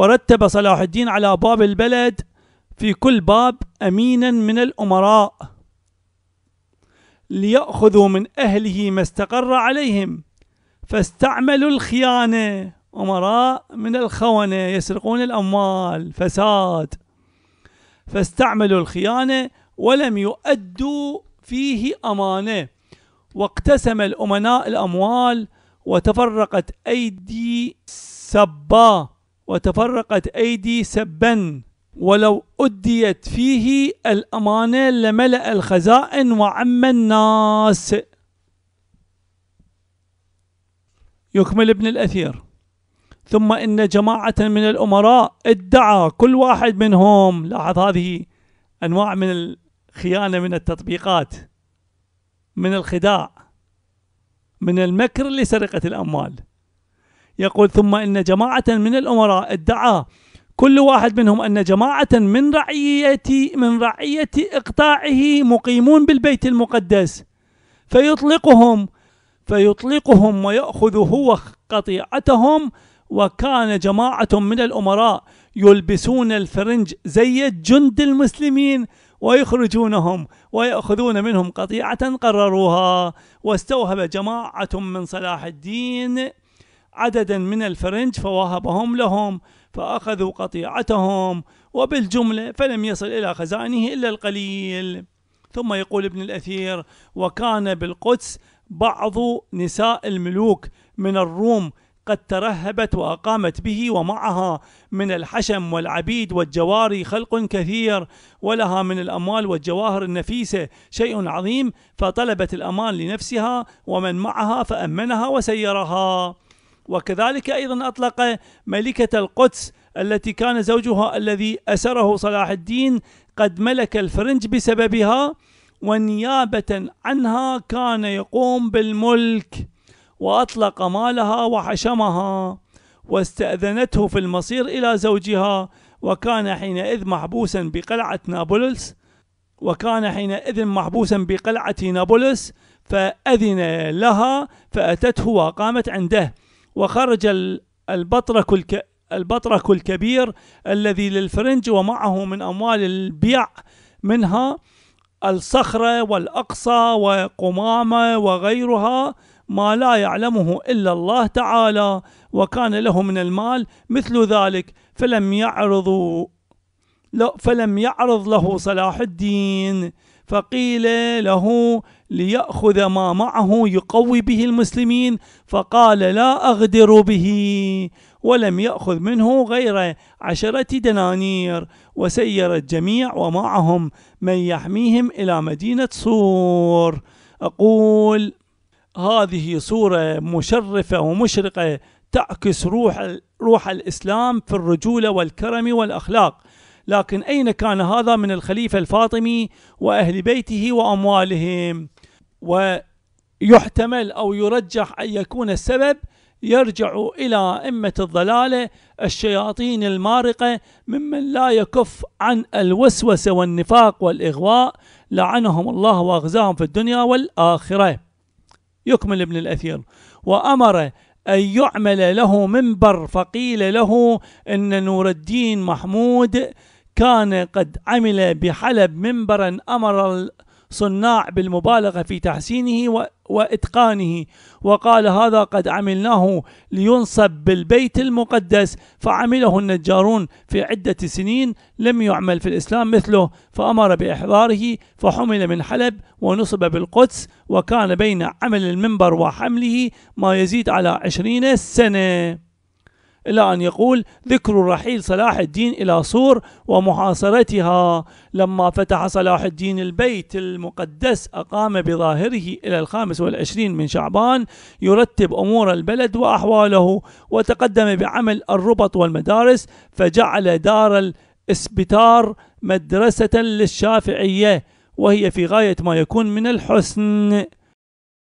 ورتب صلاح الدين على باب البلد في كل باب أمينا من الأمراء ليأخذوا من أهله ما استقر عليهم فاستعملوا الخيانة أمراء من الخونة يسرقون الأموال فساد فاستعملوا الخيانة ولم يؤدوا فيه أمانة واقتسم الأمناء الأموال وتفرقت أيدي سباه وتفرقت أيدي سبا ولو أديت فيه الأمانة لملأ الخزائن وعم الناس يكمل ابن الأثير ثم إن جماعة من الأمراء ادعى كل واحد منهم لاحظ هذه أنواع من الخيانة من التطبيقات من الخداع من المكر لسرقة الأموال يقول ثم إن جماعة من الأمراء ادعى كل واحد منهم أن جماعة من رعية من رعية إقطاعه مقيمون بالبيت المقدس فيطلقهم فيطلقهم ويأخذ هو قطيعتهم وكان جماعة من الأمراء يلبسون الفرنج زي جند المسلمين ويخرجونهم ويأخذون منهم قطيعة قرروها واستوهب جماعة من صلاح الدين عددا من الفرنج فوهبهم لهم فأخذوا قطيعتهم وبالجملة فلم يصل إلى خزائنه إلا القليل ثم يقول ابن الأثير وكان بالقدس بعض نساء الملوك من الروم قد ترهبت وأقامت به ومعها من الحشم والعبيد والجواري خلق كثير ولها من الأموال والجواهر النفيسة شيء عظيم فطلبت الأمان لنفسها ومن معها فأمنها وسيرها وكذلك أيضا أطلق ملكة القدس التي كان زوجها الذي أسره صلاح الدين قد ملك الفرنج بسببها ونيابة عنها كان يقوم بالملك وأطلق مالها وحشمها واستأذنته في المصير إلى زوجها وكان حينئذ محبوسا بقلعة نابلس وكان حينئذ محبوسا بقلعة نابلس فأذن لها فأتته وقامت عنده وخرج البطرك الك البطرك الكبير الذي للفرنج ومعه من أموال البيع منها الصخرة والأقصى وقمامة وغيرها ما لا يعلمه إلا الله تعالى وكان له من المال مثل ذلك فلم يعرضوا فلم يعرض له صلاح الدين فقيل له ليأخذ ما معه يقوي به المسلمين فقال لا أغدر به ولم يأخذ منه غير عشرة دنانير وسير الجميع ومعهم من يحميهم إلى مدينة صور أقول هذه صورة مشرفة ومشرقة تعكس روح روح الإسلام في الرجولة والكرم والأخلاق لكن أين كان هذا من الخليفة الفاطمي وأهل بيته وأموالهم ويحتمل أو يرجح أن يكون السبب يرجع إلى أمة الضلالة الشياطين المارقة ممن لا يكف عن الوسوسة والنفاق والإغواء لعنهم الله وأغزاهم في الدنيا والآخرة يكمل ابن الأثير وأمر أن يعمل له منبر فقيل له أن نور الدين محمود كان قد عمل بحلب منبرا أمر صناع بالمبالغة في تحسينه وإتقانه وقال هذا قد عملناه لينصب بالبيت المقدس فعمله النجارون في عدة سنين لم يعمل في الإسلام مثله فأمر بإحضاره فحمل من حلب ونصب بالقدس وكان بين عمل المنبر وحمله ما يزيد على عشرين سنة إلى أن يقول ذكر رحيل صلاح الدين إلى صور ومحاصرتها لما فتح صلاح الدين البيت المقدس أقام بظاهره إلى الخامس والعشرين من شعبان يرتب أمور البلد وأحواله وتقدم بعمل الربط والمدارس فجعل دار الإسبتار مدرسة للشافعية وهي في غاية ما يكون من الحسن